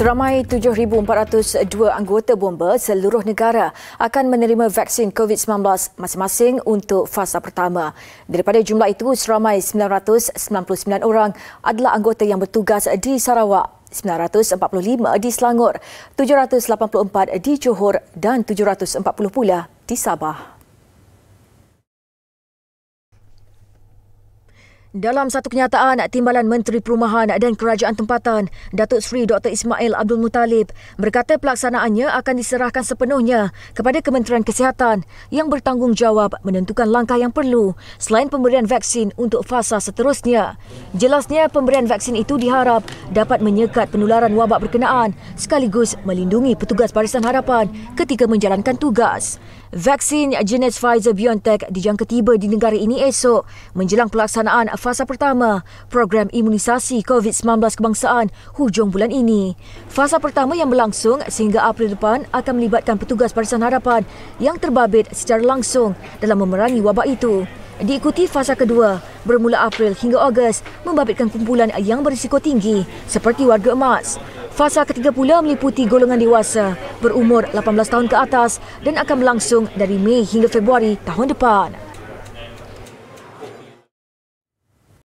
Seramai 7,402 anggota bomba seluruh negara akan menerima vaksin COVID-19 masing-masing untuk fasa pertama. Daripada jumlah itu, seramai 999 orang adalah anggota yang bertugas di Sarawak, 945 di Selangor, 784 di Johor dan 740 pula di Sabah. Dalam satu kenyataan, Timbalan Menteri Perumahan dan Kerajaan Tempatan, Datuk Sri Dr. Ismail Abdul Muttalib berkata pelaksanaannya akan diserahkan sepenuhnya kepada Kementerian Kesihatan yang bertanggungjawab menentukan langkah yang perlu selain pemberian vaksin untuk fasa seterusnya. Jelasnya, pemberian vaksin itu diharap dapat menyekat penularan wabak berkenaan sekaligus melindungi petugas barisan harapan ketika menjalankan tugas. Vaksin jenis Pfizer-BioNTech dijangka tiba di negara ini esok menjelang pelaksanaan fasa pertama program imunisasi COVID-19 kebangsaan hujung bulan ini. Fasa pertama yang berlangsung sehingga April depan akan melibatkan petugas Barisan Harapan yang terbabit secara langsung dalam memerangi wabak itu. Diikuti fasa kedua bermula April hingga Ogos membabitkan kumpulan yang berisiko tinggi seperti warga emas. Fasa ketiga pula meliputi golongan dewasa berumur 18 tahun ke atas dan akan berlangsung dari Mei hingga Februari tahun depan.